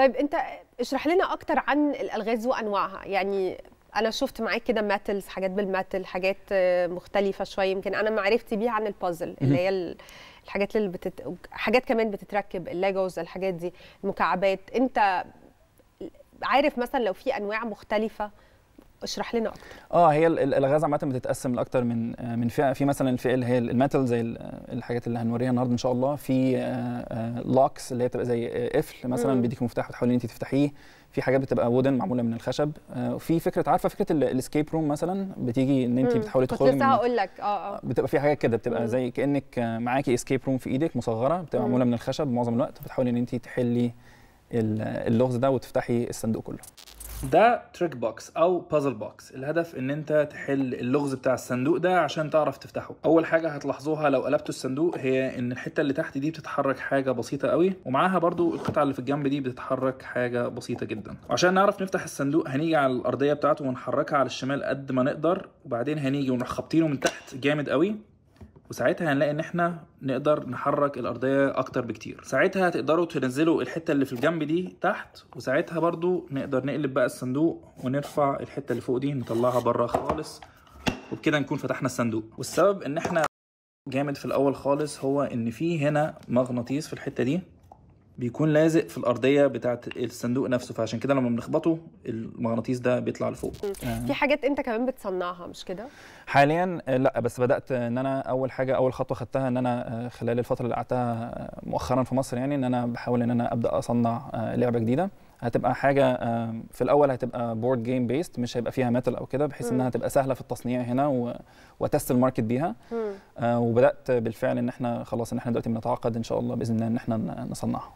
طيب انت اشرح لنا اكتر عن الالغاز وانواعها يعني انا شفت معاك كده ماتلز حاجات بالماتل حاجات مختلفه شويه يمكن انا معرفتي بيها عن البازل اللي هي الحاجات اللي بتت... حاجات كمان بتتركب الليجوز الحاجات دي المكعبات انت عارف مثلا لو في انواع مختلفه اشرح لنا اكتر اه هي الالغاز عامه بتتقسم لاكتر من من فئه في مثلا الفئه اللي هي الميتال زي الحاجات اللي هنوريها النهارده ان شاء الله في آه، آه، لوكس اللي هي بتبقى زي آه، قفل مثلا بيديك مفتاح بتحاولي ان انت تفتحيه في حاجات بتبقى وودن معموله من الخشب وفي فكره عارفه فكره الاسكيب روم مثلا بتيجي ان انت بتحاولي تخرجي كنت لسه هقول لك اه اه بتبقى في حاجات كده بتبقى زي كانك معاكي اسكيب روم في ايدك مصغره بتبقى معموله من الخشب معظم الوقت بتحاولي ان انت تحلي اللغز ده وتفتحي الصندوق كله ده تريك بوكس او بازل بوكس الهدف ان انت تحل اللغز بتاع الصندوق ده عشان تعرف تفتحه اول حاجه هتلاحظوها لو قلبتوا الصندوق هي ان الحته اللي تحت دي بتتحرك حاجه بسيطه قوي ومعاها برضو القطعه اللي في الجنب دي بتتحرك حاجه بسيطه جدا وعشان نعرف نفتح الصندوق هنيجي على الارضيه بتاعته ونحركها على الشمال قد ما نقدر وبعدين هنيجي ونخبطينه من تحت جامد قوي وساعتها هنلاقي ان احنا نقدر نحرك الارضيه اكتر بكتير ساعتها هتقدروا تنزلوا الحته اللي في الجنب دي تحت وساعتها برضو نقدر نقلب بقى الصندوق ونرفع الحته اللي فوق دي نطلعها بره خالص وبكده نكون فتحنا الصندوق والسبب ان احنا جامد في الاول خالص هو ان في هنا مغناطيس في الحته دي بيكون لازق في الارضيه بتاعه الصندوق نفسه فعشان كده لما بنخبطه المغناطيس ده بيطلع لفوق في يعني حاجات انت كمان بتصنعها مش كده حاليا آه، لا بس بدات ان انا اول حاجه اول خطوه خدتها ان انا آه، خلال الفتره اللي قعدتها آه، مؤخرا في مصر يعني ان انا بحاول ان انا ابدا اصنع لعبه جديده هتبقى حاجه في الاول هتبقى بورد جيم بيست مش هيبقى فيها ميتال او كده بحيث انها تبقى سهله في التصنيع هنا وتست الماركت بيها وبدات بالفعل ان احنا خلاص ان احنا دلوقتي بنتعاقد ان شاء الله باذن الله ان احنا نصنعها